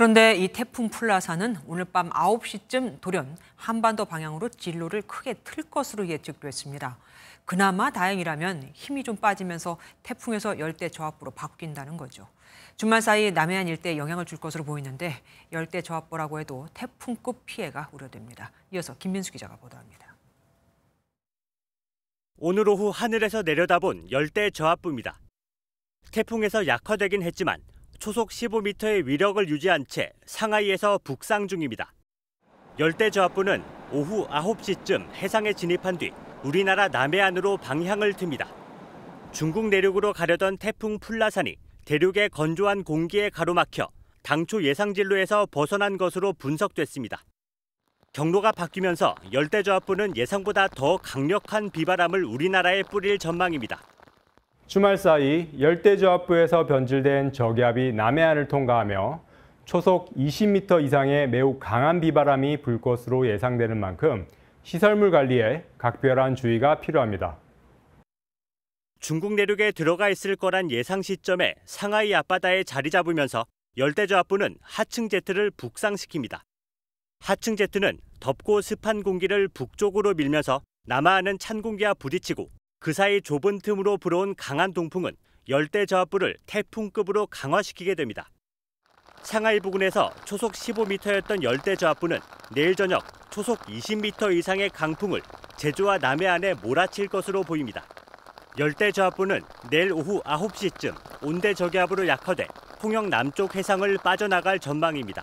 그런데 이 태풍 플라사는 오늘 밤 9시쯤 돌연 한반도 방향으로 진로를 크게 틀 것으로 예측됐습니다. 그나마 다행이라면 힘이 좀 빠지면서 태풍에서 열대 저압부로 바뀐다는 거죠. 주말 사이 남해안 일대에 영향을 줄 것으로 보이는데 열대 저압부라고 해도 태풍급 피해가 우려됩니다. 이어서 김민수 기자가 보도합니다. 오늘 오후 하늘에서 내려다본 열대 저압부입니다. 태풍에서 약화되긴 했지만 초속 15m의 위력을 유지한 채 상하이에서 북상 중입니다. 열대 저압부는 오후 9시쯤 해상에 진입한 뒤 우리나라 남해안으로 방향을 틉니다. 중국 내륙으로 가려던 태풍 풀라산이 대륙의 건조한 공기에 가로막혀 당초 예상 진로에서 벗어난 것으로 분석됐습니다. 경로가 바뀌면서 열대 저압부는 예상보다 더 강력한 비바람을 우리나라에 뿌릴 전망입니다. 주말 사이 열대저압부에서 변질된 저기압이 남해안을 통과하며 초속 20m 이상의 매우 강한 비바람이 불 것으로 예상되는 만큼 시설물 관리에 각별한 주의가 필요합니다. 중국 내륙에 들어가 있을 거란 예상 시점에 상하이 앞바다에 자리 잡으면서 열대저압부는 하층 제트를 북상시킵니다. 하층 제트는 덥고 습한 공기를 북쪽으로 밀면서 남하하는 찬 공기와 부딪히고 그 사이 좁은 틈으로 불어온 강한 동풍은 열대 저압부를 태풍급으로 강화시키게 됩니다. 상하이 부근에서 초속 15m였던 열대 저압부는 내일 저녁 초속 20m 이상의 강풍을 제주와 남해안에 몰아칠 것으로 보입니다. 열대 저압부는 내일 오후 9시쯤 온대 저기압으로 약화돼 통영 남쪽 해상을 빠져나갈 전망입니다.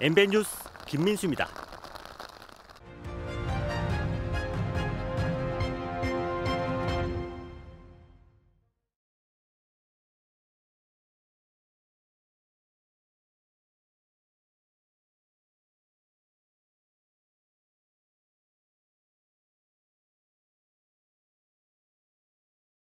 MBN 뉴스 김민수입니다.